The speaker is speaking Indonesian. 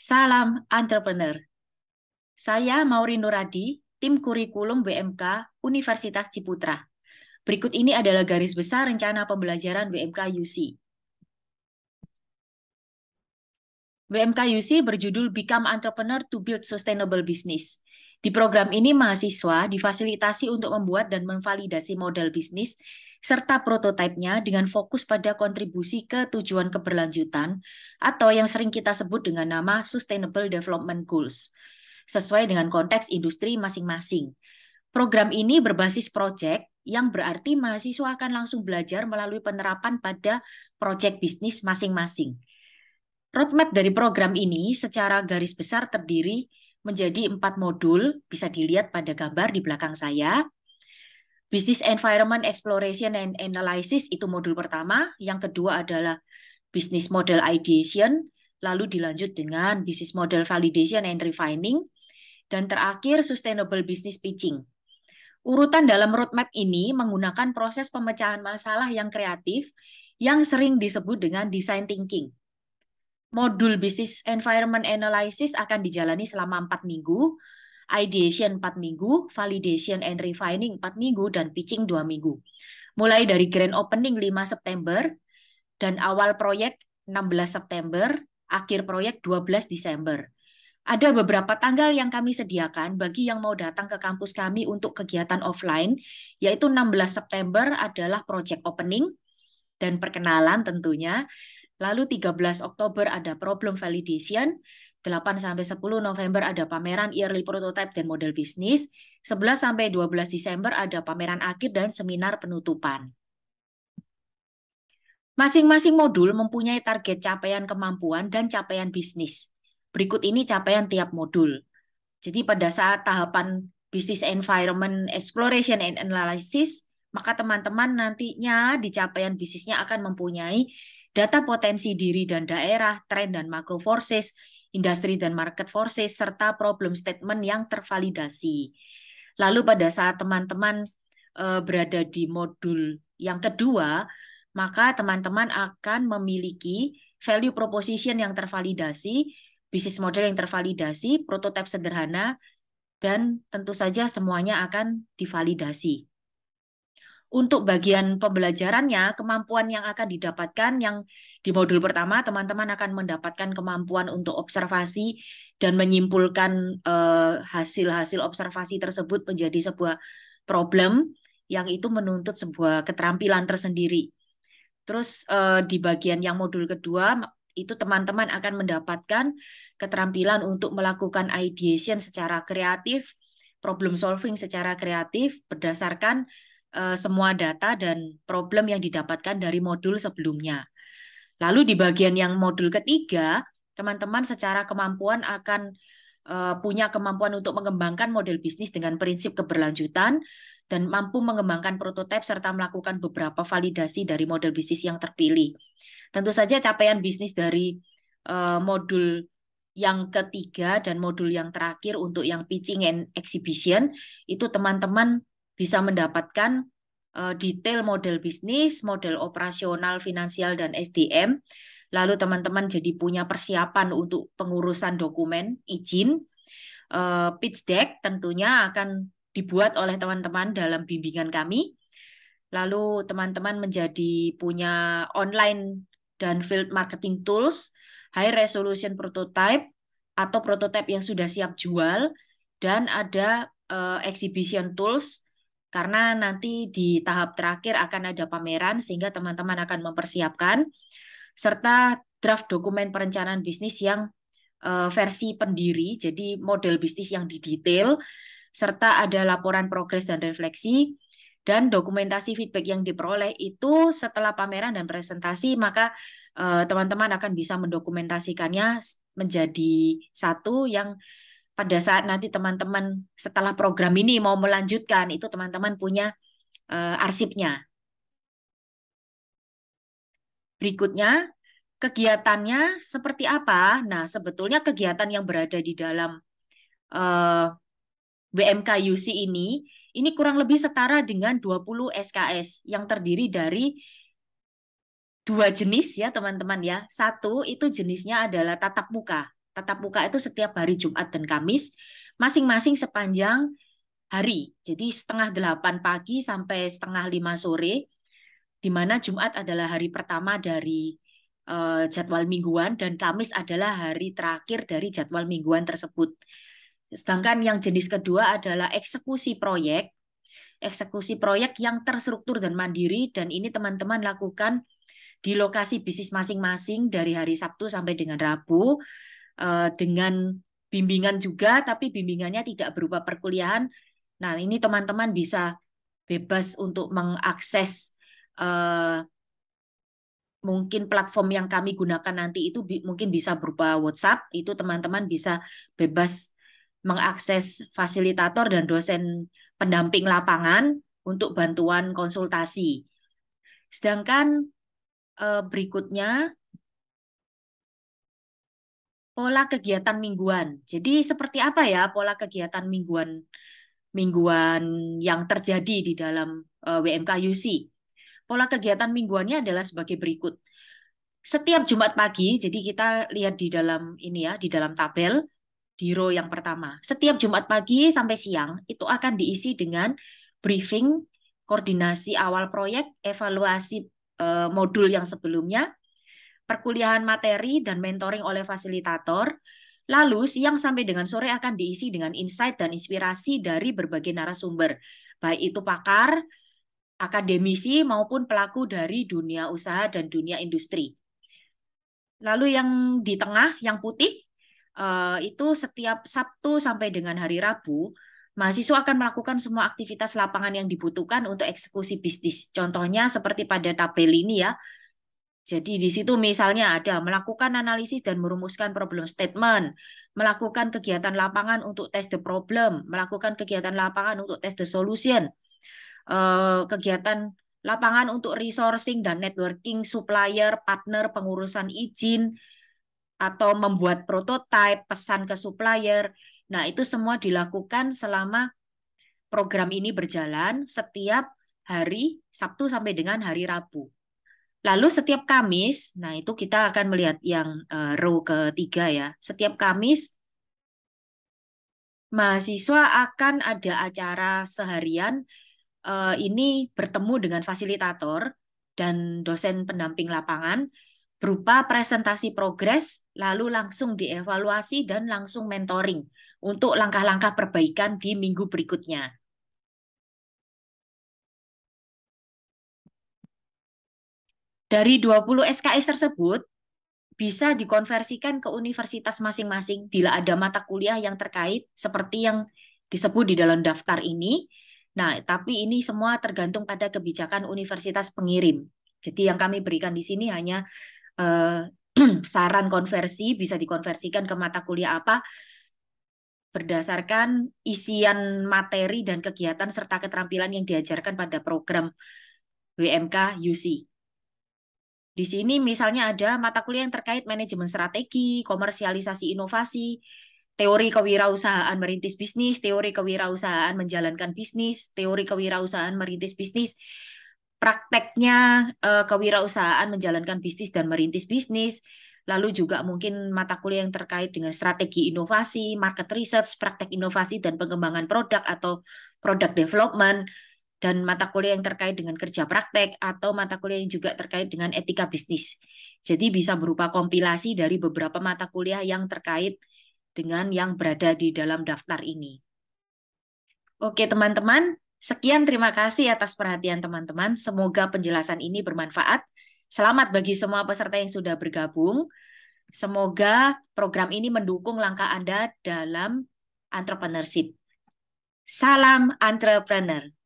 Salam entrepreneur. Saya Mauri Nuradi, tim kurikulum BMK Universitas Ciputra. Berikut ini adalah garis besar rencana pembelajaran BMK UC. BMK UC berjudul Become Entrepreneur to Build Sustainable Business. Di program ini mahasiswa difasilitasi untuk membuat dan memvalidasi model bisnis serta prototipenya dengan fokus pada kontribusi ke tujuan keberlanjutan atau yang sering kita sebut dengan nama Sustainable Development Goals, sesuai dengan konteks industri masing-masing. Program ini berbasis proyek yang berarti mahasiswa akan langsung belajar melalui penerapan pada proyek bisnis masing-masing. Roadmap dari program ini secara garis besar terdiri menjadi empat modul, bisa dilihat pada gambar di belakang saya, Business Environment Exploration and Analysis itu modul pertama, yang kedua adalah Business Model Ideation, lalu dilanjut dengan Business Model Validation and Refining, dan terakhir Sustainable Business Pitching. Urutan dalam roadmap ini menggunakan proses pemecahan masalah yang kreatif yang sering disebut dengan design thinking. Modul Business Environment Analysis akan dijalani selama 4 minggu, ideation 4 minggu, validation and refining 4 minggu, dan pitching 2 minggu. Mulai dari grand opening 5 September, dan awal proyek 16 September, akhir proyek 12 Desember. Ada beberapa tanggal yang kami sediakan bagi yang mau datang ke kampus kami untuk kegiatan offline, yaitu 16 September adalah project opening dan perkenalan tentunya. Lalu 13 Oktober ada problem validation, 8 sampai 10 November ada pameran early prototype dan model bisnis, 11 sampai 12 Desember ada pameran akhir dan seminar penutupan. Masing-masing modul mempunyai target capaian kemampuan dan capaian bisnis. Berikut ini capaian tiap modul. Jadi pada saat tahapan Business Environment Exploration and Analysis, maka teman-teman nantinya di capaian bisnisnya akan mempunyai data potensi diri dan daerah, tren dan macro forces, industri dan market forces, serta problem statement yang tervalidasi. Lalu pada saat teman-teman eh, berada di modul yang kedua, maka teman-teman akan memiliki value proposition yang tervalidasi, bisnis model yang tervalidasi, prototipe sederhana, dan tentu saja semuanya akan divalidasi untuk bagian pembelajarannya, kemampuan yang akan didapatkan yang di modul pertama teman-teman akan mendapatkan kemampuan untuk observasi dan menyimpulkan eh, hasil-hasil eh, observasi tersebut menjadi sebuah problem yang itu menuntut sebuah keterampilan tersendiri. Terus eh, di bagian yang modul kedua itu teman-teman akan mendapatkan keterampilan untuk melakukan ideation secara kreatif, problem solving secara kreatif berdasarkan Eh, semua data dan problem yang didapatkan dari modul sebelumnya. Lalu di bagian yang modul ketiga, teman-teman secara kemampuan akan eh, punya kemampuan untuk mengembangkan model bisnis dengan prinsip keberlanjutan dan mampu mengembangkan prototipe serta melakukan beberapa validasi dari model bisnis yang terpilih. Tentu saja capaian bisnis dari eh, modul yang ketiga dan modul yang terakhir untuk yang pitching and exhibition itu teman-teman bisa mendapatkan uh, detail model bisnis, model operasional, finansial, dan SDM. Lalu teman-teman jadi punya persiapan untuk pengurusan dokumen, izin, uh, pitch deck tentunya akan dibuat oleh teman-teman dalam bimbingan kami. Lalu teman-teman menjadi punya online dan field marketing tools, high resolution prototype, atau prototype yang sudah siap jual, dan ada uh, exhibition tools karena nanti di tahap terakhir akan ada pameran sehingga teman-teman akan mempersiapkan serta draft dokumen perencanaan bisnis yang uh, versi pendiri, jadi model bisnis yang didetail serta ada laporan progres dan refleksi dan dokumentasi feedback yang diperoleh itu setelah pameran dan presentasi maka eh, teman-teman uh, akan bisa mendokumentasikannya menjadi satu yang pada saat nanti teman-teman setelah program ini mau melanjutkan itu teman-teman punya uh, arsipnya. Berikutnya, kegiatannya seperti apa? Nah, sebetulnya kegiatan yang berada di dalam uh, ini ini kurang lebih setara dengan 20 SKS yang terdiri dari dua jenis ya teman-teman ya. Satu itu jenisnya adalah tatap muka. Tatap muka itu setiap hari Jumat dan Kamis, masing-masing sepanjang hari. Jadi setengah delapan pagi sampai setengah lima sore, di mana Jumat adalah hari pertama dari uh, jadwal mingguan dan Kamis adalah hari terakhir dari jadwal mingguan tersebut. Sedangkan yang jenis kedua adalah eksekusi proyek, eksekusi proyek yang terstruktur dan mandiri dan ini teman-teman lakukan di lokasi bisnis masing-masing dari hari Sabtu sampai dengan Rabu Eh, dengan bimbingan juga, tapi bimbingannya tidak berupa perkuliahan. Nah, ini teman-teman bisa bebas untuk mengakses uh, mungkin platform yang kami gunakan nanti itu bi mungkin bisa berupa WhatsApp, itu teman-teman bisa bebas mengakses fasilitator dan dosen pendamping lapangan untuk bantuan konsultasi. Sedangkan uh, berikutnya pola kegiatan mingguan. Jadi seperti apa ya pola kegiatan mingguan mingguan yang terjadi di dalam uh, eh, UC? Pola kegiatan mingguannya adalah sebagai berikut. Setiap Jumat pagi, jadi kita lihat di dalam ini ya, di dalam tabel di row yang pertama. Setiap Jumat pagi sampai siang itu akan diisi dengan briefing, koordinasi awal proyek, evaluasi uh, modul yang sebelumnya, perkuliahan materi dan mentoring oleh fasilitator. Lalu siang sampai dengan sore akan diisi dengan insight dan inspirasi dari berbagai narasumber, baik itu pakar, akademisi maupun pelaku dari dunia usaha dan dunia industri. Lalu yang di tengah yang putih eh, itu setiap Sabtu sampai dengan hari Rabu mahasiswa akan melakukan semua aktivitas lapangan yang dibutuhkan untuk eksekusi bisnis. Contohnya seperti pada tabel ini ya, jadi di situ misalnya ada melakukan analisis dan merumuskan problem statement, melakukan kegiatan lapangan untuk test the problem, melakukan kegiatan lapangan untuk test the solution, eh, kegiatan lapangan untuk resourcing dan networking supplier, partner, pengurusan izin, atau membuat prototipe, pesan ke supplier. Nah itu semua dilakukan selama program ini berjalan setiap hari Sabtu sampai dengan hari Rabu. Lalu setiap Kamis, nah itu kita akan melihat yang uh, row ketiga ya. Setiap Kamis mahasiswa akan ada acara seharian uh, ini bertemu dengan fasilitator dan dosen pendamping lapangan berupa presentasi progres, lalu langsung dievaluasi dan langsung mentoring untuk langkah-langkah perbaikan di minggu berikutnya. Dari 20 SKS tersebut, bisa dikonversikan ke universitas masing-masing bila ada mata kuliah yang terkait seperti yang disebut di dalam daftar ini. Nah, tapi ini semua tergantung pada kebijakan universitas pengirim. Jadi yang kami berikan di sini hanya eh, saran konversi bisa dikonversikan ke mata kuliah apa berdasarkan isian materi dan kegiatan serta keterampilan yang diajarkan pada program WMK UC. Di sini misalnya ada mata kuliah yang terkait manajemen strategi, komersialisasi inovasi, teori kewirausahaan merintis bisnis, teori kewirausahaan menjalankan bisnis, teori kewirausahaan merintis bisnis, prakteknya uh, kewirausahaan menjalankan bisnis dan merintis bisnis, lalu juga mungkin mata kuliah yang terkait dengan strategi inovasi, market research, praktek inovasi dan pengembangan produk atau product development, dan mata kuliah yang terkait dengan kerja praktek atau mata kuliah yang juga terkait dengan etika bisnis. Jadi bisa berupa kompilasi dari beberapa mata kuliah yang terkait dengan yang berada di dalam daftar ini. Oke teman-teman, sekian terima kasih atas perhatian teman-teman. Semoga penjelasan ini bermanfaat. Selamat bagi semua peserta yang sudah bergabung. Semoga program ini mendukung langkah Anda dalam entrepreneurship. Salam entrepreneur.